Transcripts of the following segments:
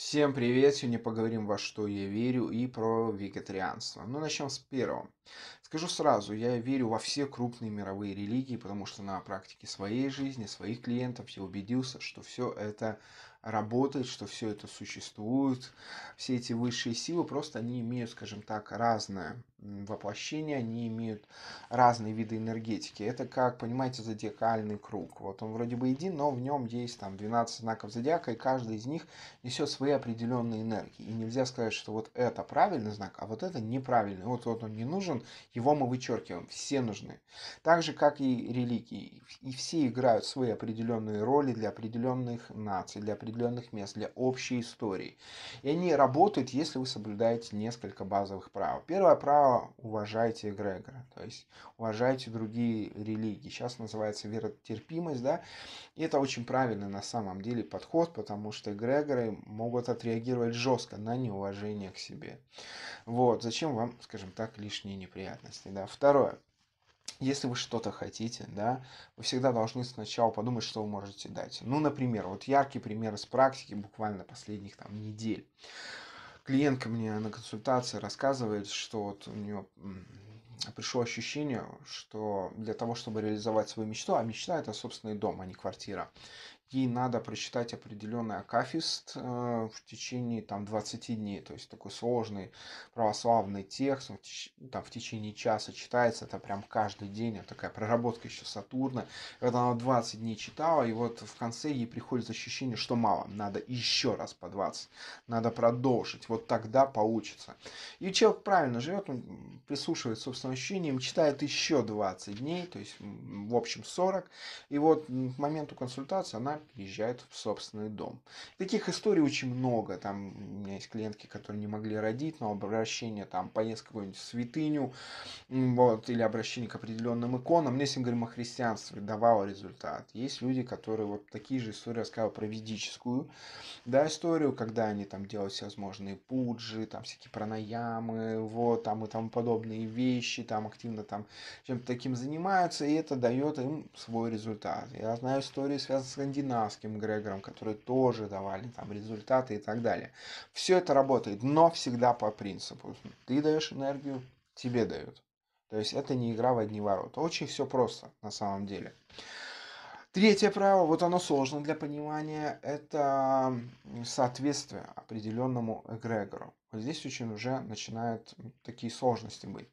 Всем привет! Сегодня поговорим во что я верю и про вегетарианство. Но ну, начнем с первого. Скажу сразу, я верю во все крупные мировые религии, потому что на практике своей жизни, своих клиентов я убедился, что все это работает, что все это существует. Все эти высшие силы просто они имеют, скажем так, разное воплощения, они имеют разные виды энергетики. Это как, понимаете, зодиакальный круг. Вот он вроде бы един, но в нем есть там 12 знаков зодиака, и каждый из них несет свои определенные энергии. И нельзя сказать, что вот это правильный знак, а вот это неправильный. Вот, вот он не нужен, его мы вычеркиваем. Все нужны. Так же, как и религии. И все играют свои определенные роли для определенных наций, для определенных мест, для общей истории. И они работают, если вы соблюдаете несколько базовых прав. Первое право уважайте эгрегора, то есть уважайте другие религии. Сейчас называется веротерпимость, да, и это очень правильный на самом деле подход, потому что эгрегоры могут отреагировать жестко на неуважение к себе. Вот, зачем вам, скажем так, лишние неприятности, да. Второе, если вы что-то хотите, да, вы всегда должны сначала подумать, что вы можете дать. Ну, например, вот яркий пример из практики буквально последних там недель клиентка мне на консультации рассказывает, что вот у нее пришло ощущение, что для того, чтобы реализовать свою мечту, а мечта это собственный дом, а не квартира ей надо прочитать определенный акафист э, в течение там, 20 дней. То есть такой сложный православный текст, он в, теч... там, в течение часа читается, это прям каждый день, это такая проработка еще Сатурна. Когда она 20 дней читала, и вот в конце ей приходит ощущение, что мало, надо еще раз по 20, надо продолжить, вот тогда получится. И человек правильно живет, он прислушивается собственным ощущениям, читает еще 20 дней, то есть в общем 40, и вот к моменту консультации она да, въезжают в собственный дом. Таких историй очень много. Там у меня есть клиентки, которые не могли родить, но обращение там поездка в какую-нибудь святыню, вот, или обращение к определенным иконам. Если мы говорим о христианстве, давало результат. Есть люди, которые вот такие же истории рассказывают про ведическую, да, историю, когда они там делают всевозможные пуджи, там всякие пранаямы, вот, там и тому подобные вещи, там активно там чем-то таким занимаются, и это дает им свой результат. Я знаю истории, связанные с скандинавами, Канавским Грегором, которые тоже давали там результаты и так далее. Все это работает, но всегда по принципу. Ты даешь энергию, тебе дают. То есть это не игра в одни ворота. Очень все просто на самом деле. Третье правило, вот оно сложно для понимания, это соответствие определенному эгрегору. Вот здесь очень уже начинают такие сложности быть.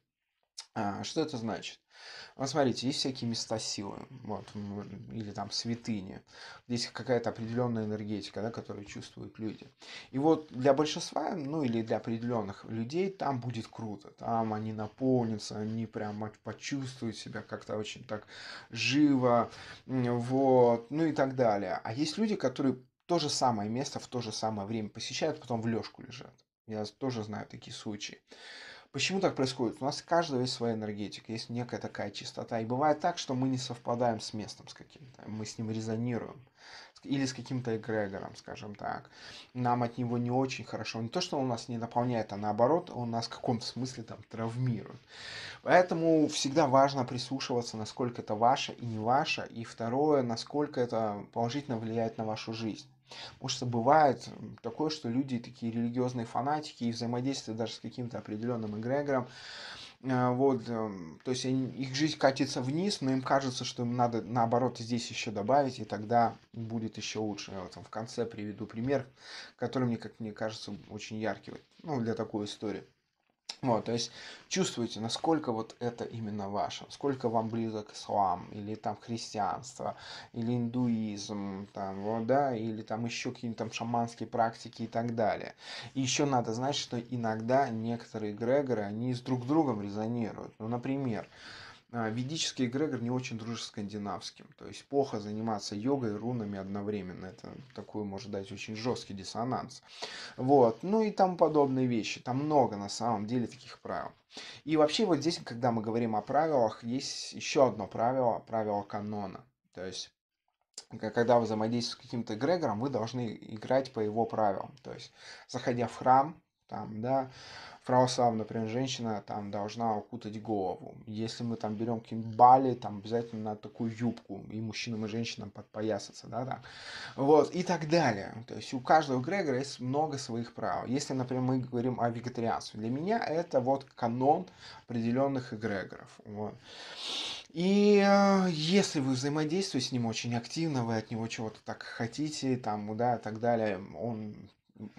А, что это значит? Вот смотрите, есть всякие места силы, вот, или там святыни. Здесь какая-то определенная энергетика, да, которую чувствуют люди. И вот для большинства, ну или для определенных людей, там будет круто. Там они наполнятся, они прям почувствуют себя как-то очень так живо, вот, ну и так далее. А есть люди, которые то же самое место в то же самое время посещают, потом в лёжку лежат. Я тоже знаю такие случаи. Почему так происходит? У нас каждого есть своя энергетика, есть некая такая чистота. И бывает так, что мы не совпадаем с местом с каким-то, мы с ним резонируем. Или с каким-то эгрегором, скажем так. Нам от него не очень хорошо. Не то, что он нас не наполняет, а наоборот, он нас в каком-то смысле там травмирует. Поэтому всегда важно прислушиваться, насколько это ваше и не ваше. И второе, насколько это положительно влияет на вашу жизнь. Потому что бывает такое, что люди такие религиозные фанатики и взаимодействие даже с каким-то определенным эгрегором. А, вот, эм, то есть они, их жизнь катится вниз, но им кажется, что им надо наоборот здесь еще добавить, и тогда будет еще лучше. Я вот там в конце приведу пример, который мне, как мне кажется, очень яркий, ну, для такой истории. Вот, то есть чувствуете, насколько вот это именно ваше, сколько вам близок ислам, или там христианство, или индуизм, там, вот, да, или там еще какие-нибудь там шаманские практики и так далее. И еще надо знать, что иногда некоторые эгрегоры, они с друг другом резонируют. Ну, например, а, ведический эгрегор не очень дружит с скандинавским. То есть плохо заниматься йогой и рунами одновременно. Это такой может дать очень жесткий диссонанс. Вот. Ну и там подобные вещи. Там много на самом деле таких правил. И вообще вот здесь, когда мы говорим о правилах, есть еще одно правило, правило канона. То есть когда вы взаимодействуете с каким-то эгрегором, вы должны играть по его правилам. То есть, заходя в храм, там, да, православная, например, женщина там должна укутать голову. Если мы там берем какие-нибудь бали, там обязательно надо такую юбку и мужчинам, и женщинам подпоясаться, да, да. Вот, и так далее. То есть у каждого Грегора есть много своих прав. Если, например, мы говорим о вегетарианстве, для меня это вот канон определенных эгрегоров. Вот. И э, если вы взаимодействуете с ним очень активно, вы от него чего-то так хотите, там, да, и так далее, он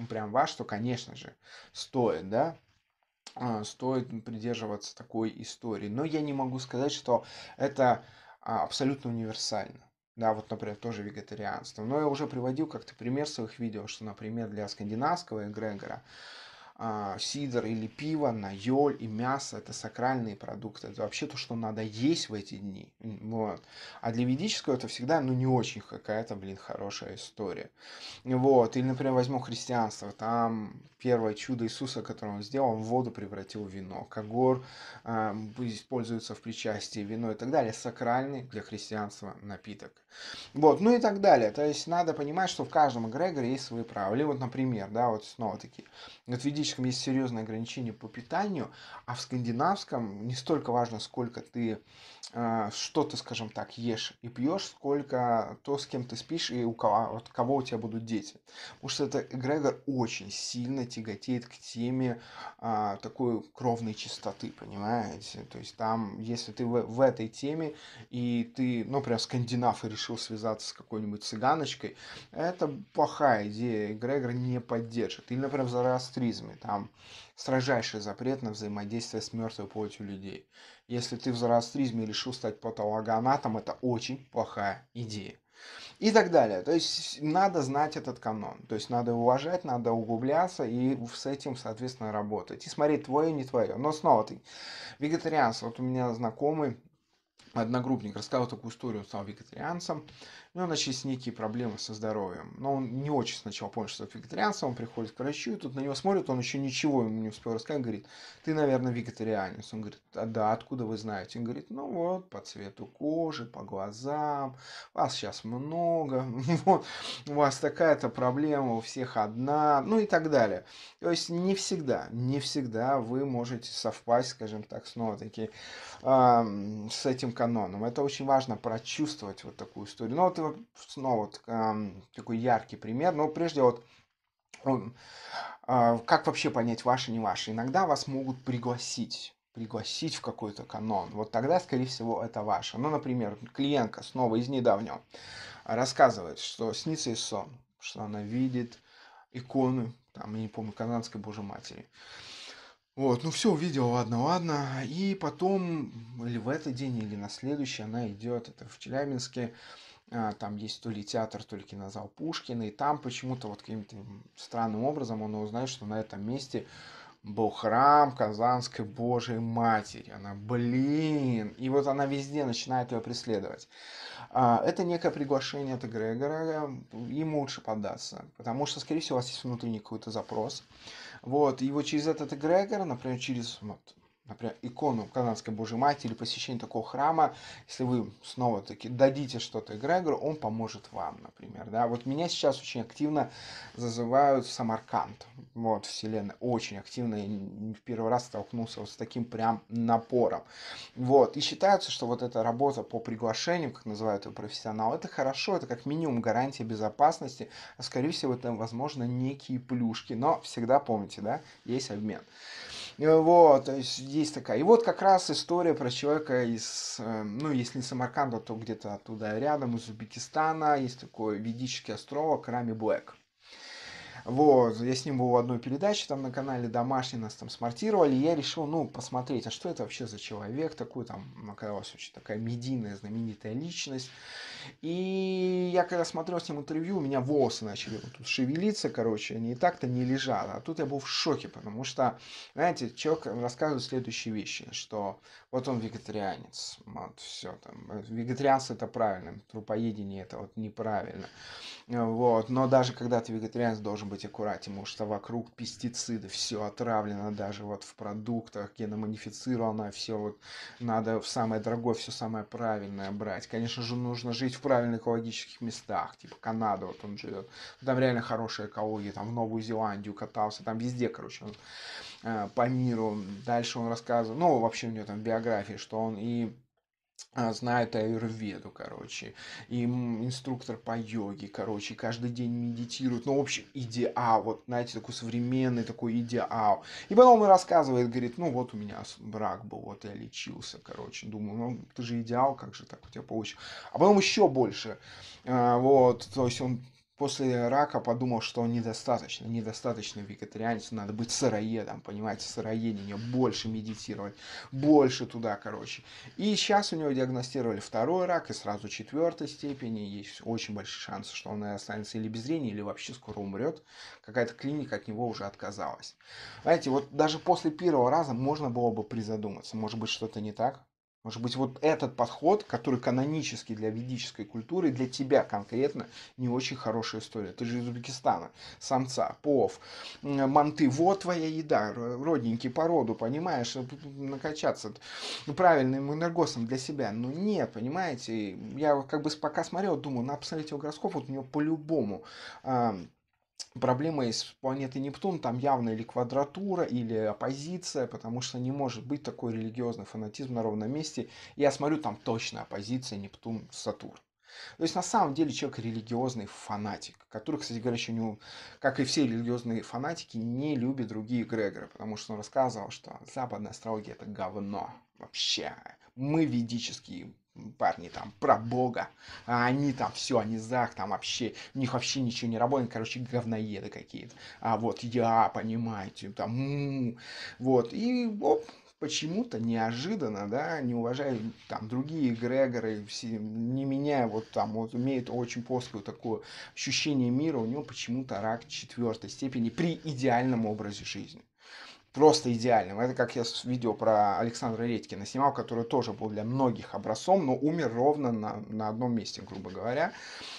прям ваш, то, конечно же, стоит, да. А, стоит придерживаться такой истории. Но я не могу сказать, что это а, абсолютно универсально. Да, вот, например, тоже вегетарианство. Но я уже приводил как-то пример своих видео, что, например, для скандинавского эгрегора а, сидр или пиво на йоль и мясо – это сакральные продукты. Это вообще то, что надо есть в эти дни. Вот. А для ведического это всегда, ну, не очень какая-то, блин, хорошая история. Вот. Или, например, возьму христианство. Там первое чудо Иисуса, которое он сделал, он воду превратил в вино. Когор э, используется в причастии, вино и так далее. Сакральный для христианства напиток. Вот. Ну и так далее. То есть надо понимать, что в каждом эгрегоре есть свои правила. Или вот, например, да, вот снова-таки на в ведическом есть серьезные ограничения по питанию, а в скандинавском не столько важно, сколько ты, э, что ты, скажем так, ешь и пьешь, сколько то, с кем ты спишь и у кого, от кого у тебя будут дети. Потому что это эгрегор очень сильно тяготеет к теме э, такой кровной чистоты, понимаете? То есть там, если ты в, в этой теме, и ты, ну, прям скандинав и решил связаться с какой-нибудь цыганочкой, это плохая идея, эгрегор не поддержит. Или, например, зараз ты зороастризме, там строжайший запрет на взаимодействие с мертвой плотью людей. Если ты в зороастризме решил стать патологоанатом, это очень плохая идея. И так далее. То есть надо знать этот канон. То есть надо уважать, надо углубляться и с этим, соответственно, работать. И смотреть твое, не твое. Но снова ты вегетарианство. Вот у меня знакомый одногруппник рассказал такую историю, он стал вегетарианцем, у ну, него начались некие проблемы со здоровьем. Но он не очень сначала понял, что это вегетарианство. Он приходит к врачу, и тут на него смотрит, он еще ничего ему не успел рассказать. Говорит, ты, наверное, вегетарианец. Он говорит, а да, откуда вы знаете? Он говорит, ну вот, по цвету кожи, по глазам, вас сейчас много, вот, у вас такая-то проблема, у всех одна, ну и так далее. То есть не всегда, не всегда вы можете совпасть, скажем так, снова-таки э, а, с этим каноном. Это очень важно прочувствовать вот такую историю. Но вот это снова вот, эм, такой яркий пример. Но прежде вот а, как вообще понять ваше, не ваше? Иногда вас могут пригласить пригласить в какой-то канон. Вот тогда, скорее всего, это ваше. Ну, например, клиентка снова из недавнего рассказывает, что снится ей сон, что она видит иконы, там, я не помню, канадской Божьей Матери. Вот, ну все, увидела, ладно, ладно. И потом, или в этот день, или на следующий, она идет, это в Челябинске, а, там есть то ли театр, то ли кинозал Пушкина, и там почему-то вот каким-то странным образом он узнает, что на этом месте был храм Казанской Божьей Матери. Она, блин, и вот она везде начинает ее преследовать. А, это некое приглашение от Грегора, ему лучше поддаться, потому что, скорее всего, у вас есть внутренний какой-то запрос. Вот, и вот через этот эгрегор, например, через вот, например, икону Казанской Божьей Матери или посещение такого храма, если вы снова-таки дадите что-то эгрегору, он поможет вам, например, да. Вот меня сейчас очень активно зазывают в Самарканд, вот, вселенная, очень активно, я в первый раз столкнулся вот с таким прям напором, вот, и считается, что вот эта работа по приглашению, как называют ее профессионал, это хорошо, это как минимум гарантия безопасности, а скорее всего это, возможно, некие плюшки, но всегда помните, да, есть обмен. Вот, то есть есть такая. И вот как раз история про человека из, э, ну, если не Самарканда, то где-то оттуда рядом, из Узбекистана. Есть такой ведический островок Рами Блэк. Вот, я с ним был в одной передаче там на канале «Домашний», нас там смортировали, и я решил, ну, посмотреть, а что это вообще за человек такой, там, ну, оказалась очень такая медийная знаменитая личность, и я когда смотрел с ним интервью, у меня волосы начали вот тут шевелиться, короче, они и так-то не лежат. А тут я был в шоке, потому что, знаете, человек рассказывает следующие вещи, что вот он вегетарианец, вот все там, вегетарианство это правильно, трупоедение это вот неправильно. Вот, но даже когда ты вегетарианец, должен быть аккуратен, потому что вокруг пестициды, все отравлено даже вот в продуктах, геномодифицировано, все вот надо в самое дорогое, все самое правильное брать. Конечно же, нужно жить смотреть в правильных экологических местах, типа Канада, вот он живет, там реально хорошая экология, там в Новую Зеландию катался, там везде, короче, он, э, по миру. Дальше он рассказывал, ну, вообще у него там биография, что он и а, знает аюрведу, короче, им инструктор по йоге, короче, каждый день медитирует, ну, вообще, идеал, вот, знаете, такой современный такой идеал. И потом он рассказывает, говорит, ну, вот у меня брак был, вот я лечился, короче, думаю, ну, ты же идеал, как же так у тебя получилось. А потом еще больше, а, вот, то есть он после рака подумал, что он недостаточно, недостаточно вегетарианец, надо быть сыроедом, понимаете, сыроедение, больше медитировать, больше туда, короче. И сейчас у него диагностировали второй рак и сразу четвертой степени, есть очень большие шансы, что он останется или без зрения, или вообще скоро умрет, какая-то клиника от него уже отказалась. Знаете, вот даже после первого раза можно было бы призадуматься, может быть что-то не так, может быть, вот этот подход, который канонический для ведической культуры, для тебя конкретно не очень хорошая история. Ты же из Узбекистана, самца, пов, манты, вот твоя еда, родненький по роду, понимаешь, накачаться ну, правильным энергосом для себя. Но нет, понимаете, я как бы пока смотрел, думаю, надо ну, посмотреть его гороскоп, вот у него по-любому проблема из планеты Нептун, там явно или квадратура, или оппозиция, потому что не может быть такой религиозный фанатизм на ровном месте. Я смотрю, там точно оппозиция Нептун-Сатурн. То есть на самом деле человек религиозный фанатик, который, кстати говоря, еще не, как и все религиозные фанатики, не любит другие Грегоры, потому что он рассказывал, что западная астрология это говно вообще. Мы ведические парни там про бога, а они там все, они зах, там вообще, у них вообще ничего не работает, короче, говноеды какие-то. А вот я, понимаете, там, м-м-м, вот, и оп, почему-то неожиданно, да, не уважая там другие эгрегоры, все, не меняя вот там, вот имеет очень плоскую такое ощущение мира, у него почему-то рак четвертой степени при идеальном образе жизни просто идеальным. Это как я видео про Александра Редькина снимал, который тоже был для многих образцом, но умер ровно на, на одном месте, грубо говоря.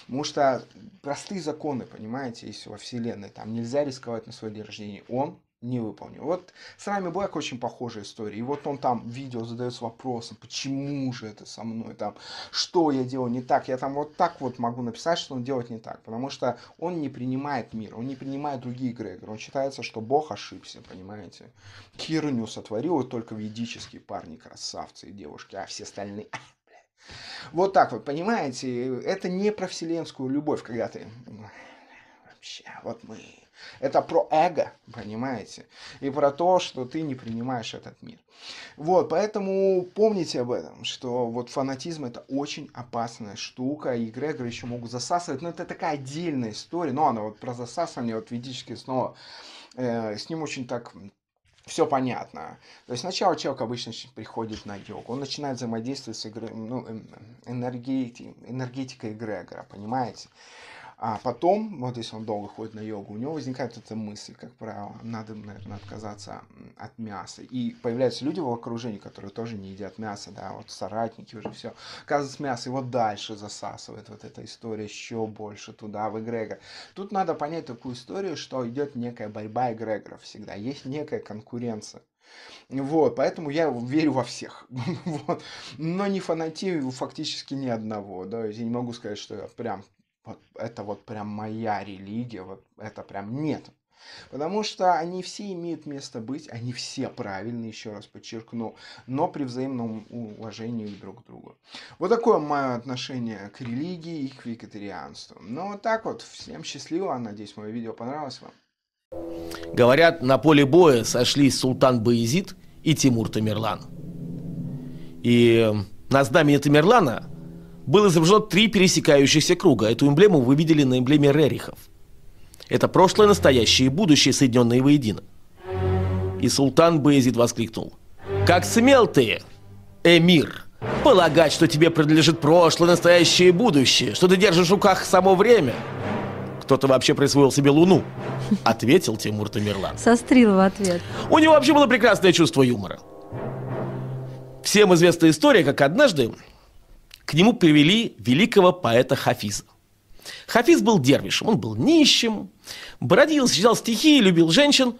Потому что простые законы, понимаете, есть во Вселенной. Там нельзя рисковать на свой день рождения. Он не выполнил. Вот с Рами Блэк очень похожая история. И вот он там видео задается вопросом, почему же это со мной там, что я делал не так. Я там вот так вот могу написать, что он делает не так. Потому что он не принимает мир, он не принимает другие Грегора. Он считается, что Бог ошибся, понимаете. Херню сотворил вот только ведические парни, красавцы и девушки, а все остальные... Вот так вот, понимаете, это не про вселенскую любовь, когда ты ну, вообще, вот мы это про эго, понимаете? И про то, что ты не принимаешь этот мир. Вот, поэтому помните об этом, что вот фанатизм это очень опасная штука, и эгрегоры еще могут засасывать, но это такая отдельная история, ну, но она вот про засасывание, вот ведические снова, э, с ним очень так все понятно. То есть сначала человек обычно приходит на йогу, он начинает взаимодействовать с игры, ну, эм, энергетикой, энергетикой эгрегора, понимаете? А потом, вот если он долго ходит на йогу, у него возникает эта мысль, как правило, надо, наверное, отказаться от мяса. И появляются люди в окружении, которые тоже не едят мясо, да, вот соратники уже все. Оказывается, мясо его дальше засасывает, вот эта история еще больше туда, в эгрегор. Тут надо понять такую историю, что идет некая борьба эгрегоров всегда, есть некая конкуренция. Вот, поэтому я верю во всех. вот. Но не фанатею фактически ни одного. Да? Я не могу сказать, что я прям вот это вот прям моя религия, вот это прям нет. Потому что они все имеют место быть, они все правильные, еще раз подчеркну, но при взаимном уважении друг к другу. Вот такое мое отношение к религии и к вегетарианству. Ну вот так вот, всем счастливо, надеюсь, мое видео понравилось вам. Говорят, на поле боя сошлись Султан Баезид и Тимур Тамерлан. И э, на знамени Тамерлана было изображено три пересекающихся круга. Эту эмблему вы видели на эмблеме Рерихов. Это прошлое, настоящее и будущее, соединенные воедино. И султан Бейзид воскликнул. «Как смел ты, эмир, полагать, что тебе принадлежит прошлое, настоящее и будущее, что ты держишь в руках само время?» кто-то вообще присвоил себе Луну?» Ответил Тимур Тамерлан. Сострил в ответ. У него вообще было прекрасное чувство юмора. Всем известна история, как однажды к нему привели великого поэта Хафиза. Хафиз был дервишем, он был нищим, бродил, сочинял стихи, любил женщин,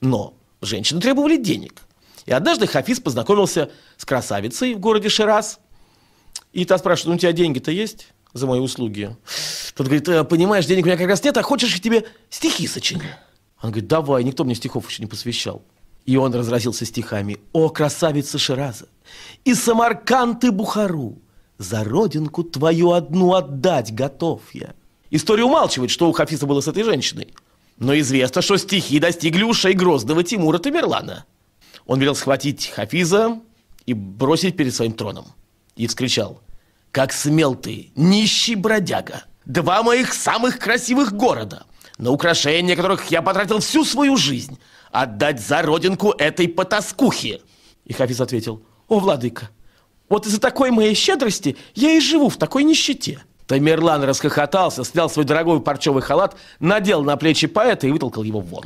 но женщины требовали денег. И однажды Хафиз познакомился с красавицей в городе Шираз. И та спрашивает, ну у тебя деньги-то есть за мои услуги? Тот говорит, «Э, понимаешь, денег у меня как раз нет, а хочешь, я тебе стихи сочиню? Он говорит, давай, никто мне стихов еще не посвящал. И он разразился стихами. «О, красавица Шираза! И Самарканд, и Бухару! за родинку твою одну отдать готов я. История умалчивает, что у Хафиза было с этой женщиной. Но известно, что стихи достигли ушей грозного Тимура Тамерлана. Он велел схватить Хафиза и бросить перед своим троном. И вскричал, «Как смел ты, нищий бродяга! Два моих самых красивых города, на украшения которых я потратил всю свою жизнь, отдать за родинку этой потаскухи!» И Хафиз ответил, «О, владыка, вот из-за такой моей щедрости я и живу в такой нищете. Тамерлан расхохотался, снял свой дорогой парчевый халат, надел на плечи поэта и вытолкал его вон.